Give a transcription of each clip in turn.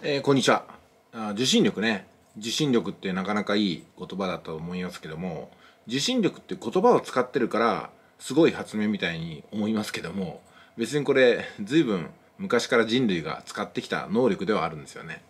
えー、こんにちはあ受信力ね受信力ってなかなかいい言葉だと思いますけども受信力って言葉を使ってるからすごい発明みたいに思いますけども別にこれ随分昔から人類が使ってきた能力ではあるんですよね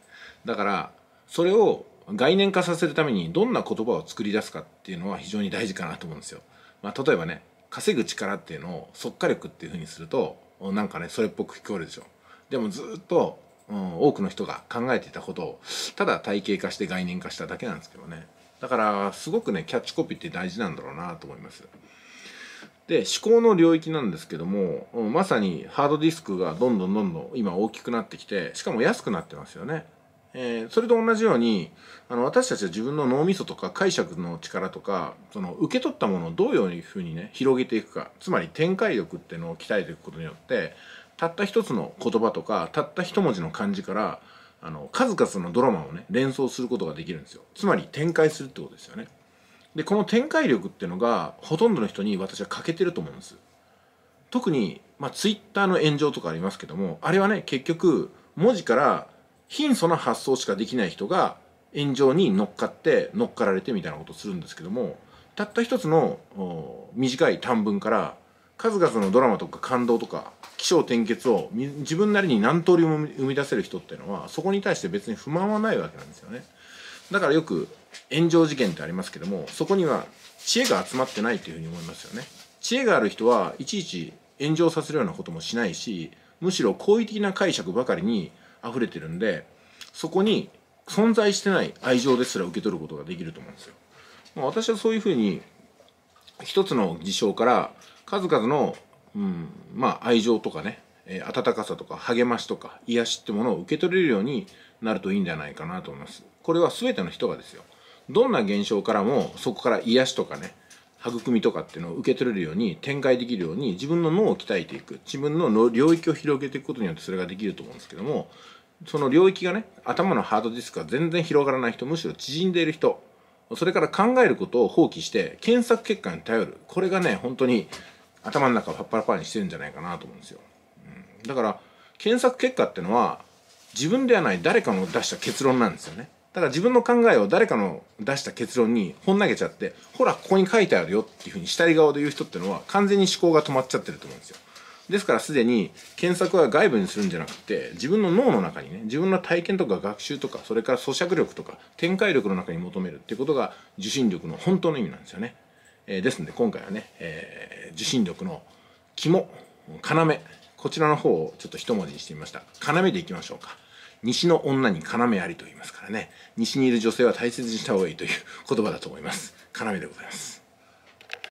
だからそれを概念化させるためにどんな言葉を作り出すかっていうのは非常に大事かなと思うんですよ、まあ、例えばね稼ぐ力っていうのを即価力っていうふうにするとなんかねそれっぽく聞こえるでしょでもずっとうん、多くの人が考えていたことをただ体系化して概念化しただけなんですけどねだからすごくねキャッチコピーって大事なんだろうなと思いますで思考の領域なんですけどもまさにハードディスクがどんどんどんどん今大きくなってきてしかも安くなってますよねえー、それと同じようにあの私たちは自分の脳みそとか解釈の力とかその受け取ったものをどういうふうにね広げていくかつまり展開力っていうのを鍛えていくことによってたった一つの言葉とかたった一文字の漢字からあの数々のドラマをね連想することができるんですよつまり展開するってことですよねでこの展開力っていうのがほとんどの人に私は欠けてると思うんです特に、まあ、ツイッターの炎上とかありますけどもあれはね結局文字から貧相な発想しかできない人が炎上に乗っかって乗っかられてみたいなことをするんですけどもたった一つの短い短文から数々のドラマとか感動とか起承転結を自分なりに何通りも生み出せる人っていうのはそこに対して別に不満はないわけなんですよねだからよく炎上事件ってありますけどもそこには知恵が集まってないっていうふうに思いますよね知恵がある人はいちいち炎上させるようなこともしないしむしろ好意的な解釈ばかりに溢れてるんでそこに存在してない愛情ですら受け取ることができると思うんですよ私はそういうふうに一つの事象から数々のうん、まあ愛情とかね、えー、温かさとか励ましとか癒しってものを受け取れるようになるといいんじゃないかなと思います。これは全ての人がですよ。どんな現象からもそこから癒しとかね、育みとかっていうのを受け取れるように展開できるように自分の脳を鍛えていく自分の領域を広げていくことによってそれができると思うんですけどもその領域がね頭のハードディスクが全然広がらない人むしろ縮んでいる人それから考えることを放棄して検索結果に頼るこれがね本当に頭の中をパッパラパーにしてるんじゃないかなと思うんですよ、うん、だから検索結果ってのは自分ではない誰かの出した結論なんですよねただ自分の考えを誰かの出した結論に本投げちゃってほらここに書いてあるよっていうふうに下り側で言う人ってのは完全に思考が止まっちゃってると思うんですよですからすでに検索は外部にするんじゃなくて自分の脳の中にね自分の体験とか学習とかそれから咀嚼力とか展開力の中に求めるっていうことが受信力の本当の意味なんですよねえー、ですので今回はね、えー、受信力の肝要こちらの方をちょっと一文字にしてみました要でいきましょうか西の女に要ありと言いますからね西にいる女性は大切にした方がいいという言葉だと思います要でございます